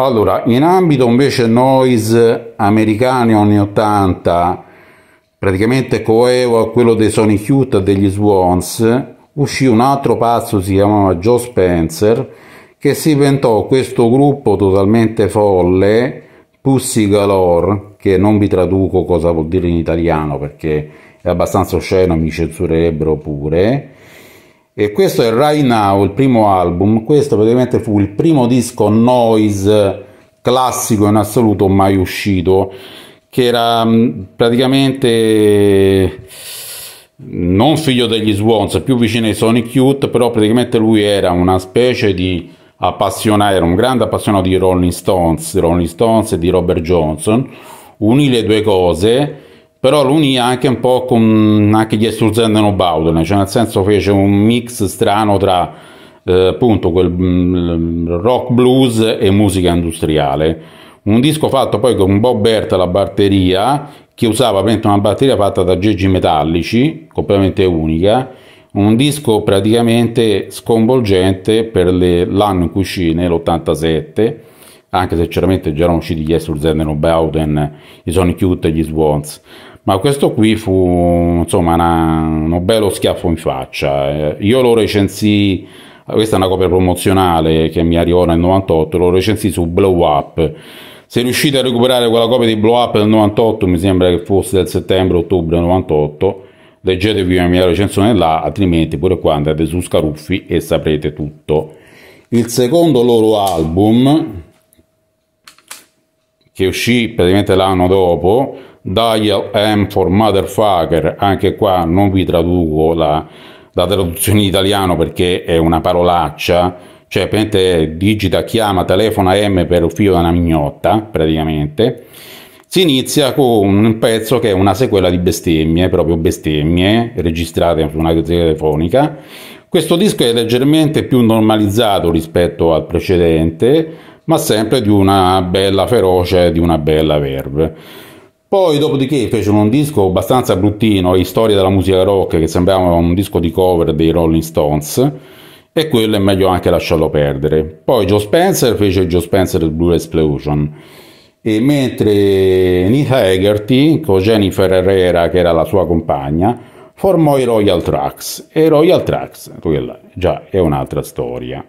Allora, in ambito invece noise americani anni 80, praticamente coevo a quello dei Sonic Youth e degli Swans, uscì un altro pazzo, si chiamava Joe Spencer, che si inventò questo gruppo totalmente folle, Pussy Galore, che non vi traduco cosa vuol dire in italiano perché è abbastanza osceno, mi censurerebbero pure, e questo è Right Now, il primo album, questo praticamente fu il primo disco noise classico in assoluto mai uscito, che era mm, praticamente non figlio degli Swans, più vicino ai Sonic Youth, però praticamente lui era una specie di appassionato, era un grande appassionato di Rolling Stones, Rolling Stones e di Robert Johnson, unì le due cose però lo unì anche un po' con anche gli Esturzenden o Bauden, cioè nel senso fece un mix strano tra eh, appunto quel mh, mm, rock blues e musica industriale. Un disco fatto poi con Bob Bert alla batteria, che usava una batteria fatta da aggeggi metallici, completamente unica, un disco praticamente sconvolgente per le, l'anno in cui uscì, nell'87, anche se chiaramente già erano usciti gli Esturzenden o Bauden, i Sonic Youth e gli Swans ma questo qui fu insomma una, uno bello schiaffo in faccia. Eh, io lo recensì, questa è una copia promozionale che mi arrivò nel 98, lo recensì su Blow Up. Se riuscite a recuperare quella copia di Blow Up del 98, mi sembra che fosse del settembre-ottobre 98, leggetevi la mia recensione là, altrimenti pure qua andate su Scaruffi e saprete tutto. Il secondo loro album, che uscì praticamente l'anno dopo, Dial M for Motherfucker, anche qua non vi traduco la, la traduzione in italiano perché è una parolaccia, cioè praticamente digita, chiama, telefona M per un figlio da una mignotta, praticamente, si inizia con un pezzo che è una sequela di bestemmie, proprio bestemmie, registrate su una gazzetta telefonica. Questo disco è leggermente più normalizzato rispetto al precedente, ma sempre di una bella feroce, di una bella verve. Poi dopodiché fecero un disco abbastanza bruttino, Storia della musica rock, che sembrava un disco di cover dei Rolling Stones, e quello è meglio anche lasciarlo perdere. Poi Joe Spencer fece Joe Spencer del Blue Explosion, e mentre Nita Egerty, con Jennifer Herrera, che era la sua compagna, formò i Royal Tracks. E i Royal Tracks, quella, già, è un'altra storia.